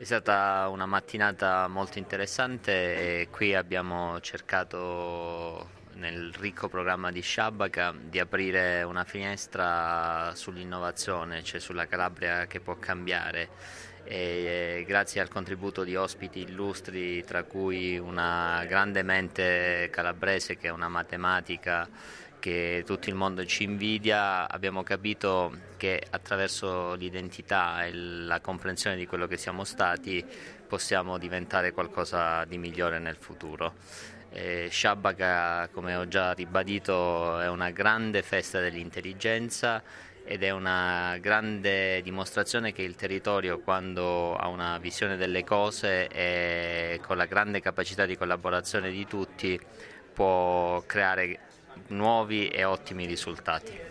È stata una mattinata molto interessante e qui abbiamo cercato nel ricco programma di Shabaka di aprire una finestra sull'innovazione, cioè sulla Calabria che può cambiare. E eh, grazie al contributo di ospiti illustri, tra cui una grande mente calabrese che è una matematica che tutto il mondo ci invidia, abbiamo capito che attraverso l'identità e la comprensione di quello che siamo stati possiamo diventare qualcosa di migliore nel futuro. Eh, Shabaka, come ho già ribadito, è una grande festa dell'intelligenza ed è una grande dimostrazione che il territorio quando ha una visione delle cose e con la grande capacità di collaborazione di tutti può creare nuovi e ottimi risultati.